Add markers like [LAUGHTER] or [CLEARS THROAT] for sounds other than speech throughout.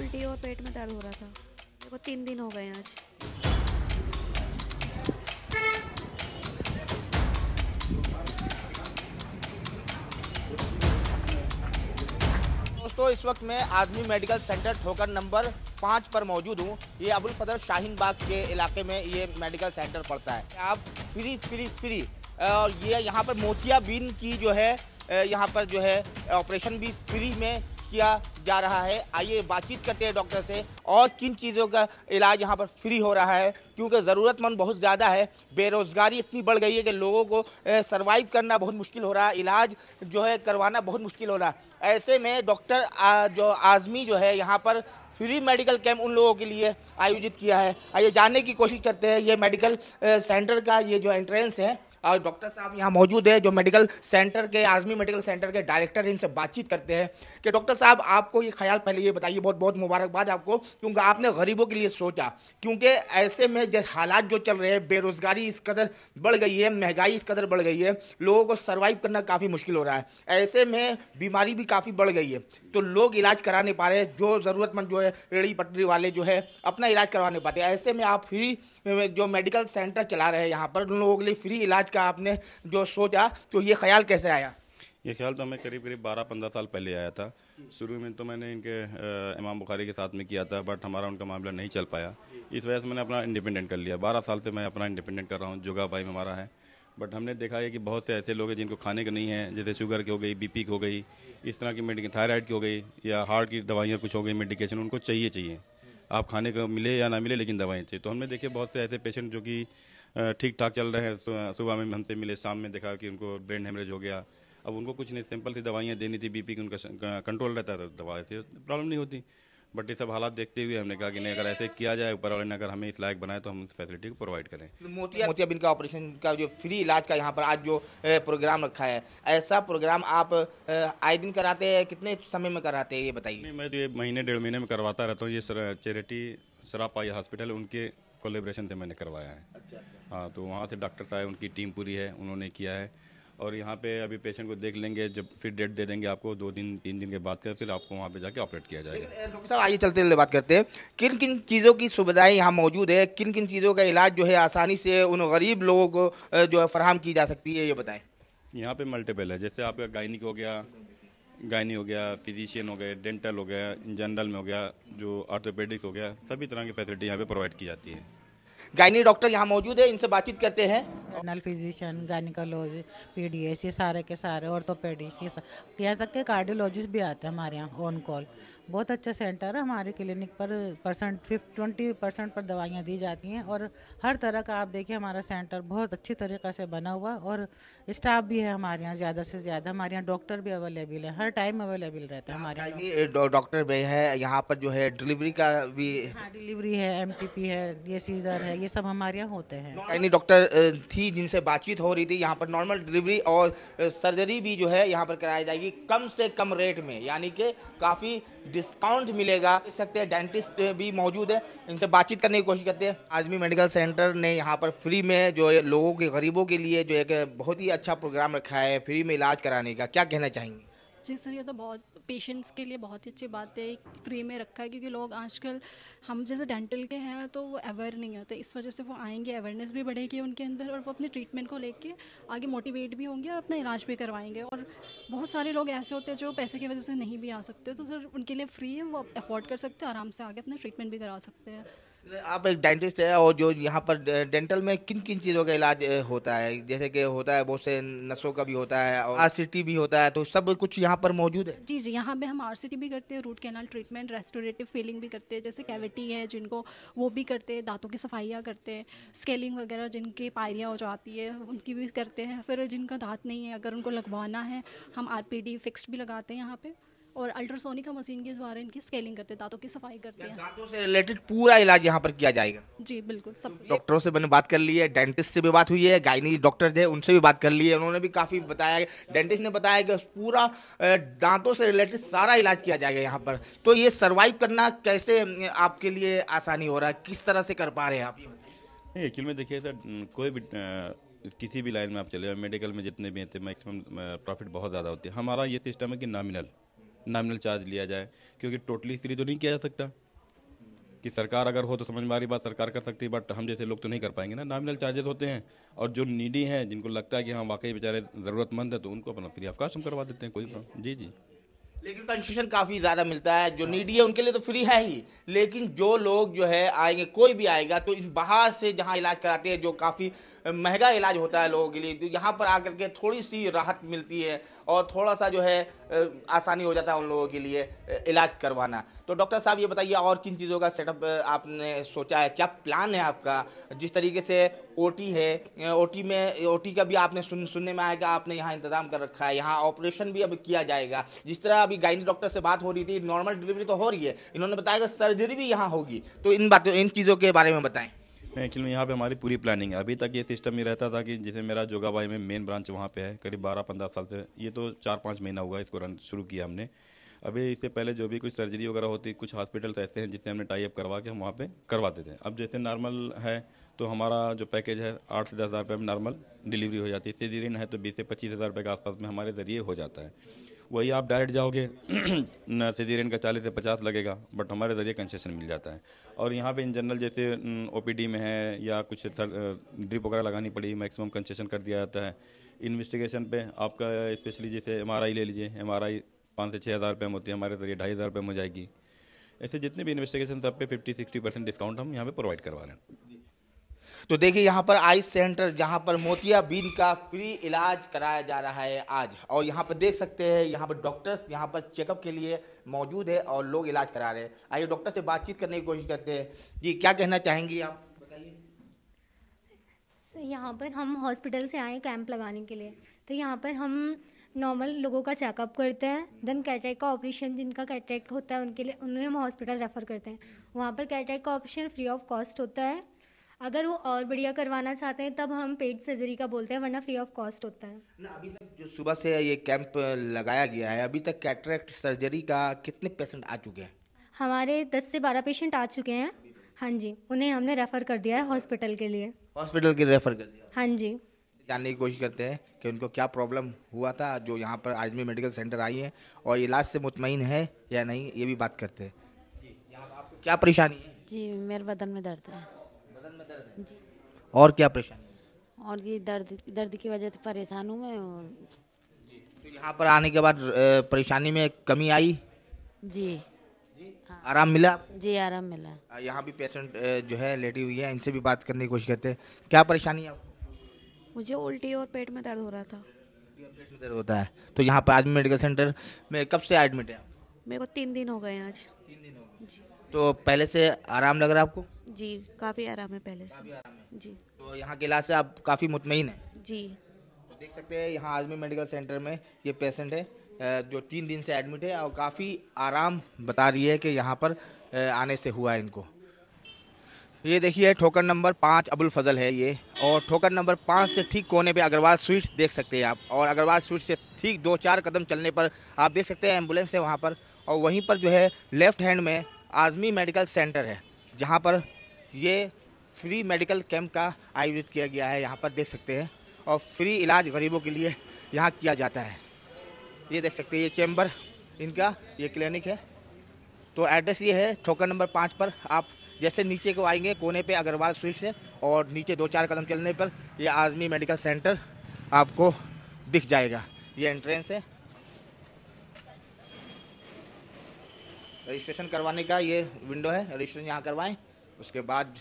उल्टी और पेट में दर्द हो रहा था मेरे को तीन दिन हो गए आज दोस्तों इस वक्त मैं Azmi medical centre Thokar number पाँच पर मौजूद हूँ ये अबुल फदर शाहीन बाग के इलाके में ये मेडिकल सेंटर पड़ता है आप फ्री फ्री फ्री और ये यहाँ पर मोतियाबिंद की जो है यहाँ पर जो है ऑपरेशन भी फ्री में किया जा रहा है आइए बातचीत करते हैं डॉक्टर से और किन चीज़ों का इलाज यहाँ पर फ्री हो रहा है क्योंकि ज़रूरतमंद बहुत ज़्यादा है बेरोज़गारी इतनी बढ़ गई है कि लोगों को सर्वाइव करना बहुत मुश्किल हो रहा है इलाज जो है करवाना बहुत मुश्किल हो रहा है ऐसे में डॉक्टर जो आज़मी जो है यहाँ पर फ्री मेडिकल कैंप उन लोगों के लिए आयोजित किया है आइए जानने की कोशिश करते हैं ये मेडिकल सेंटर का ये जो एंट्रेंस है और डॉक्टर साहब यहाँ मौजूद है जो मेडिकल सेंटर के आज़मी मेडिकल सेंटर के डायरेक्टर इनसे बातचीत करते हैं कि डॉक्टर साहब आपको ये ख्याल पहले ये बताइए बहुत बहुत मुबारकबाद आपको क्योंकि आपने गरीबों के लिए सोचा क्योंकि ऐसे में हालात जो चल रहे हैं बेरोज़गारी इस कदर बढ़ गई है महंगाई इस कदर बढ़ गई है लोगों को सर्वाइव करना काफ़ी मुश्किल हो रहा है ऐसे में बीमारी भी काफ़ी बढ़ गई है तो लोग इलाज करा नहीं पा रहे जो ज़रूरतमंद जो है रेड़ी पटरी वाले जो है अपना इलाज करवा नहीं पाते ऐसे में आप फ्री जो मेडिकल सेंटर चला रहे हैं यहाँ पर उन लोगों के लिए फ्री इलाज का आपने जो सोचा तो ये ख्याल कैसे आया ये ख्याल तो हमें करीब करीब बारह पंद्रह साल पहले आया था शुरू में तो मैंने इनके आ, इमाम बुखारी के साथ में किया था बट हमारा उनका मामला नहीं चल पाया इस वजह से मैंने अपना इंडिपेंडेंट कर लिया बारह साल से मैं अपना इंडिपेंडेंट कर रहा हूँ जोगा भाई हमारा है बट हमने देखा है कि बहुत से ऐसे लोग हैं जिनको खाने के नहीं है जैसे शुगर की हो गई बीपी की हो गई इस तरह की मेडिकेशन थायराइड की हो गई या हार्ट की दवाइयाँ कुछ हो गई मेडिकेशन उनको चाहिए चाहिए आप खाने को मिले या ना मिले लेकिन दवाइयाँ चाहिए तो हमने देखे बहुत से ऐसे पेशेंट जो कि ठीक ठाक चल रहे हैं सुबह में हमसे मिले शाम में देखा कि उनको ब्रेन हेमरेज हो गया अब उनको कुछ नहीं सिंपल सी दवाइयाँ देनी थी बीपी की उनका कंट्रोल रहता था तो दवा थी प्रॉब्लम नहीं होती बट ये सब हालात देखते हुए हमने कहा कि नहीं अगर ऐसे किया जाए ऊपर वाले ने अगर हमें इस लायक बनाए तो हम इस फैसिलिटी को प्रोवाइड करें तो मोतिया बिन का ऑपरेशन का जो फ्री इलाज का यहाँ पर आज जो प्रोग्राम रखा है ऐसा प्रोग्राम आप आए दिन कराते हैं कितने समय में कराते हैं ये बताइए मैं तो ये महीने डेढ़ महीने में करवाता रहता हूँ ये चैरिटी सराफ हॉस्पिटल उनके कोलेब्रेशन से मैंने करवाया है अच्छा, अच्छा। हाँ तो वहाँ से डॉक्टर साहब उनकी टीम पूरी है उन्होंने किया है और यहाँ पे अभी पेशेंट को देख लेंगे जब फिर डेट दे देंगे आपको दो दिन तीन दिन के बाद कर फिर आपको वहाँ पे जाके ऑपरेट किया जाएगा डॉक्टर साहब आइए चलते चलते बात करते हैं किन किन चीज़ों की सुविधाएं यहाँ मौजूद है किन किन चीज़ों का इलाज जो है आसानी से उन गरीब लोगों को जो है फराहम की जा सकती है ये बताएँ यहाँ पर मल्टीपल है जैसे आपका गायनिक हो गया गायनी हो गया फिजिशियन हो गया डेंटल हो गया जनरल में हो गया जो आर्थोपेडिक्स हो गया सभी तरह की फैसिलिटी यहाँ पर प्रोवाइड की जाती है गायनी डॉक्टर यहाँ मौजूद है इनसे बातचीत करते हैं जनरल फिजिशियन गायनिकोलॉजी एस ये सारे के सारे ऑर्थोपेडिस्ट ये यहाँ तक के कार्डियोलॉजिस्ट भी आते हैं हमारे यहाँ ऑन कॉल बहुत अच्छा सेंटर है हमारे क्लिनिक पर परसेंट फिफ्ट ट्वेंटी परसेंट पर दवाइयाँ दी जाती हैं और हर तरह का आप देखिए हमारा सेंटर बहुत अच्छी तरीक़े से बना हुआ और स्टाफ भी है हमारे यहाँ ज़्यादा से ज़्यादा हमारे यहाँ डॉक्टर भी अवेलेबल है हर टाइम अवेलेबल रहता है हमारे यहाँ डॉक्टर भी है यहाँ पर जो है डिलीवरी का भी हाँ डिलीवरी है एम है ये सीजर है ये सब हमारे यहाँ होते हैं डॉक्टर थी थी जिनसे बातचीत हो रही थी यहाँ पर नॉर्मल डिलीवरी और सर्जरी भी जो है यहाँ पर कराई जाएगी कम से कम रेट में यानी कि काफ़ी डिस्काउंट मिलेगा देख सकते हैं डेंटिस्ट भी मौजूद है इनसे बातचीत करने की कोशिश करते हैं आजमी मेडिकल सेंटर ने यहाँ पर फ्री में जो लोगों के गरीबों के लिए जो एक बहुत ही अच्छा प्रोग्राम रखा है फ्री में इलाज कराने का क्या कहना चाहेंगे जी सर ये तो बहुत पेशेंट्स के लिए बहुत ही अच्छी बात है फ्री में रखा है क्योंकि लोग आजकल हम जैसे डेंटल के हैं तो वो अवेयर नहीं होते इस वजह से वो आएंगे अवेयरनेस भी बढ़ेगी उनके अंदर और वो अपने ट्रीटमेंट को लेके आगे मोटिवेट भी होंगे और अपना इलाज भी करवाएंगे और बहुत सारे लोग ऐसे होते हैं जो पैसे की वजह से नहीं भी आ सकते तो सर उनके लिए फ्री है वो अफोर्ड कर सकते हैं आराम से आगे अपना ट्रीटमेंट भी करा सकते हैं आप एक डेंटिस्ट है और जो यहाँ पर डेंटल में किन किन चीज़ों का इलाज होता है जैसे कि होता है बहुत से नसों का भी होता है और आर भी होता है तो सब कुछ यहाँ पर मौजूद है जी जी यहाँ पे हम आर भी करते हैं root canal treatment restorative filling भी करते हैं जैसे कैविटी है जिनको वो भी करते हैं दांतों की सफाइयाँ करते हैं स्केलिंग वगैरह जिनकी पायरियाँ हो जाती है उनकी भी करते हैं फिर जिनका दांत नहीं है अगर उनको लगवाना है हम आर फिक्स्ड भी लगाते हैं यहाँ पर और अल्ट्रासोनिक हम मशीन के द्वारा इनकी स्केलिंग करते हैं दांतों की सफाई करते हैं दांतों से रिलेटेड पूरा इलाज यहाँ पर किया जाएगा जी बिल्कुल सब डॉक्टरों से मैंने बात कर ली है डेंटिस्ट से भी बात हुई है गायनी डॉक्टर थे उनसे भी बात कर ली है उन्होंने भी काफ़ी बताया डेंटिस्ट ने बताया कि पूरा दांतों से रिलेटेड सारा इलाज किया जाएगा यहाँ पर तो ये सर्वाइव करना कैसे आपके लिए आसानी हो रहा है किस तरह से कर पा रहे हैं आप नहीं एक्चुअल में देखिए सर तो, कोई भी किसी भी लाइन में आप चले मेडिकल में जितने भी हैं मैक्सिमम तो प्रॉफिट बहुत ज़्यादा होती है हमारा ये सिस्टम है कि नॉमिनल नॉमिनल चार्ज लिया जाए क्योंकि टोटली फ्री तो नहीं किया जा सकता कि सरकार अगर हो तो समझ में आ रही बात सरकार कर सकती है बट हम जैसे लोग तो नहीं कर पाएंगे ना नॉमिनल चार्जेस होते हैं और जो नीडी हैं जिनको लगता है कि हाँ वाकई बेचारे ज़रूरतमंद है तो उनको अपना फ्री ऑफ हम करवा देते हैं कोई प्रॉब्लम जी जी लेकिन कंसेशन काफ़ी ज़्यादा मिलता है जो नीडी है उनके लिए तो फ्री है ही लेकिन जो लोग जो है आएंगे कोई भी आएगा तो इस बाहर से जहाँ इलाज कराते हैं जो काफ़ी महंगा इलाज होता है लोगों के लिए तो यहाँ पर आकर के थोड़ी सी राहत मिलती है और थोड़ा सा जो है आसानी हो जाता है उन लोगों के लिए इलाज करवाना तो डॉक्टर साहब ये बताइए और किन चीज़ों का सेटअप आपने सोचा है क्या प्लान है आपका जिस तरीके से ओटी है ओटी में ओटी का भी आपने सुन सुनने में आएगा आपने यहाँ इंतजाम कर रखा है यहाँ ऑपरेशन भी अब किया जाएगा जिस तरह अभी गायनी डॉक्टर से बात हो रही थी नॉर्मल डिलीवरी तो हो रही है इन्होंने बताया कि सर्जरी भी यहाँ होगी तो इन बातों इन चीज़ों के बारे में बताएं एक्चुअली में यहाँ पे हमारी पूरी प्लानिंग है अभी तक ये सिस्टम ही रहता था कि जैसे मेरा जोगाबाई में मेन ब्रांच वहाँ पे है करीब बारह पंद्रह साल से ये तो चार पाँच महीना हुआ इसको रन शुरू किया हमने अभी इससे पहले जो भी कुछ सर्जरी वगैरह होती कुछ हॉस्पिटल्स ऐसे हैं जिससे हमने टाई अप करवा के हम वहाँ पर देते हैं अब जैसे नॉर्मल है तो हमारा जो पैकेज है आठ से दस हज़ार रुपये में नॉर्मल डिलीवरी हो जाती है सीजरीन है तो बीस से पच्चीस हज़ार रुपये के आसपास में हमारे ज़रिए हो जाता है वही आप डायरेक्ट जाओगे [CLEARS THROAT] न सीधेरियन का चालीस से पचास लगेगा बट हमारे ज़रिए कंसेशन मिल जाता है और यहाँ पे इन जनरल जैसे ओ में है या कुछ ड्रिप वगैरह लगानी पड़ी मैक्सिमम कंसेशन कर दिया जाता है इन्वेस्टिगेशन पे आपका स्पेशली जैसे एम ले लीजिए एम आर आई पाँच से छः हज़ार रुपये होती है हमारे ज़रिए ढाई हज़ार रुपये में हो जाएगी ऐसे जितने भी इन्वेस्टिगेशन सब पे फिफ्टी सिक्सटी परसेंट डिस्काउंट हम यहाँ पे प्रोवाइड करवा रहे हैं तो देखिए यहाँ पर आई सेंटर जहाँ पर मोतियाबिंद का फ्री इलाज कराया जा रहा है आज और यहाँ पर देख सकते हैं यहाँ पर डॉक्टर्स यहाँ पर चेकअप के लिए मौजूद है और लोग इलाज करा रहे हैं आइए डॉक्टर से बातचीत करने की कोशिश करते हैं जी क्या कहना चाहेंगी आप बताइए यहाँ पर हम हॉस्पिटल से आए कैंप लगाने के लिए तो यहाँ पर हम नॉर्मल लोगों का चेकअप करते हैं देन कैटरेक्ट का ऑपरेशन जिनका कैटरेक्ट होता है उनके लिए उन्हें हम हॉस्पिटल रेफ़र करते हैं वहाँ पर कैटरेक्ट का ऑपरेशन फ्री ऑफ कॉस्ट होता है अगर वो और बढ़िया करवाना चाहते हैं तब हम पेड सर्जरी का बोलते हैं वरना फ्री ऑफ कॉस्ट होता है ना अभी तक जो सुबह से ये कैंप लगाया गया है अभी तक कैटरेक्ट सर्जरी का कितने पेशेंट आ चुके हैं हमारे दस से बारह पेशेंट आ चुके हैं हाँ जी उन्हें हमने रेफ़र कर दिया है हॉस्पिटल के लिए हॉस्पिटल के रेफ़र कर दिया हाँ जी जानने की कोशिश करते हैं कि उनको क्या प्रॉब्लम हुआ था जो यहाँ पर आजमी मेडिकल सेंटर आई है और इलाज से मुतमिन है या नहीं ये भी बात करते हैं क्या परेशानी है जी मेरे बदन में दर्द है और क्या परेशानी और ये दर्द दर्द की वजह से परेशान हूँ मैं और तो यहाँ पर आने के बाद परेशानी में कमी आई जी हाँ। आराम मिला जी आराम मिला यहाँ भी पेशेंट जो है लेटी हुई है इनसे भी बात करने की कोशिश करते हैं क्या परेशानी है मुझे उल्टी और पेट में दर्द हो रहा था पेट में दर्द होता है तो यहाँ पर आज मेडिकल सेंटर में कब से एडमिट है मेरे को तीन दिन हो गए आज तीन दिन हो गए तो पहले से आराम लग रहा है आपको जी काफ़ी आराम है पहले से आराम है जी तो यहाँ के इलाज से आप काफ़ी मुतमिन है जी तो देख सकते हैं यहाँ आजमी मेडिकल सेंटर में ये पेशेंट है जो तीन दिन से एडमिट है और काफ़ी आराम बता रही है कि यहाँ पर आने से हुआ है इनको ये देखिए ठोकर नंबर पाँच अबुल फजल है ये और ठोकर नंबर पाँच से ठीक कोने पे अग्रवाल स्वीट्स देख सकते हैं आप और अग्रवाल स्वीट्स से ठीक दो चार कदम चलने पर आप देख सकते हैं एम्बुलेंस है वहाँ पर और वहीं पर जो है लेफ्ट हैंड में आज़मी मेडिकल सेंटर है जहाँ पर ये फ्री मेडिकल कैंप का आयोजित किया गया है यहाँ पर देख सकते हैं और फ्री इलाज गरीबों के लिए यहाँ किया जाता है ये देख सकते हैं ये चैम्बर इनका ये क्लिनिक है तो एड्रेस ये है ठोकर नंबर पाँच पर आप जैसे नीचे को आएंगे कोने पे अग्रवाल स्वीट से और नीचे दो चार कदम चलने पर ये आज़मी मेडिकल सेंटर आपको दिख जाएगा ये एंट्रेंस है रजिस्ट्रेशन करवाने का ये विंडो है रजिस्ट्रेशन यहाँ करवाएं उसके बाद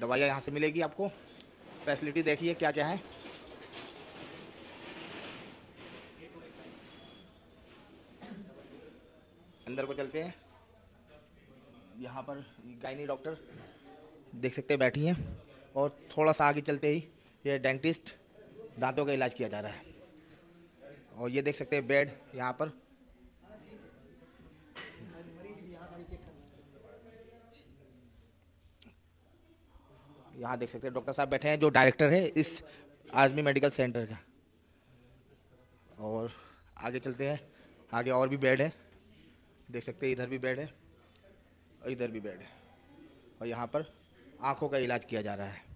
दवाइयाँ यहाँ से मिलेगी आपको फैसिलिटी देखिए क्या क्या है अंदर को चलते हैं यहाँ पर गायनी डॉक्टर देख सकते हैं बैठी हैं और थोड़ा सा आगे चलते ही ये डेंटिस्ट दांतों का इलाज किया जा रहा है और ये देख सकते हैं बेड यहाँ पर यहाँ देख सकते हैं डॉक्टर साहब बैठे हैं जो डायरेक्टर है इस आजमी मेडिकल सेंटर का और आगे चलते हैं आगे और भी बेड है देख सकते हैं इधर भी बेड है और इधर भी बेड है और यहाँ पर आँखों का इलाज किया जा रहा है